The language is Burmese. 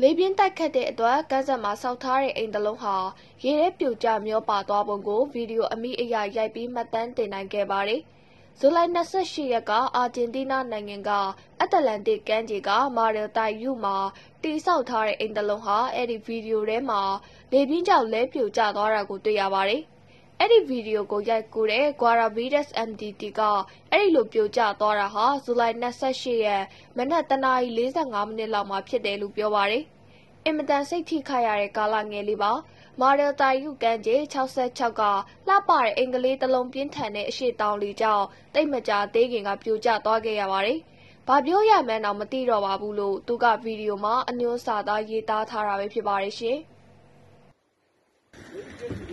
လေပြင်းတိုက်ခတ်တဲ့အတွက်ကန်းဆက်မှာဆောက်ထားတဲ့အိမ်တစ်လုံးဟာရေထဲပြိုကျမျောပါသွားပုံကိုဗီဒီယိုအမိအယရိုက်ပြီးမှတ်တမ်းတင်နိုင်ခဲ့ပါတယ်။ဇူလိုင်28ရက်ကအာဂျင်တီးနားနိုင်ငံကအက်တလန်တစ်ကမ်းခြေကမာရယ်တိုင်ယူမှာတိဆောက်ထားတဲ့အိမ်တစ်လုံးဟာအဲ့ဒီဗီဒီယိုထဲမှာလေပြင်းကြောင့်လဲပြိုကျသွားတာကိုတွေ့ရပါတယ်။အဲ့ဒီဗီဒီယိုကိုရိုက်ကူတဲ့ Guaravides MDT ကအဲ့ဒီလိုပြိုကျသွားတာဟာဇူလိုင်28ရက်မနက်တနာရီ45မိနစ်လောက်မှာဖြစ်တယ်လို့ပြောပါတယ်။အင်မတန်စိတ်ထိခိုက်ရတဲ့ကာလငယ်လေးပါ။မာဒယ်တာယူကန်ဂျေ66ကလှပတဲ့အင်္ဂလိပ်တလုံးပြင်းထန်တဲ့အရှိတောင်လီကြောင့်တိတ်မကြသေးခင်က ပြိုကျသွားခဲ့ရပါတယ်။ဘာပြောရမှန်းတော့မသိတော့ပါဘူးလို့သူကဗီဒီယိုမှာအညွှန်းစာသားရေးသားထားတာပဲဖြစ်ပါတယ်ရှင်။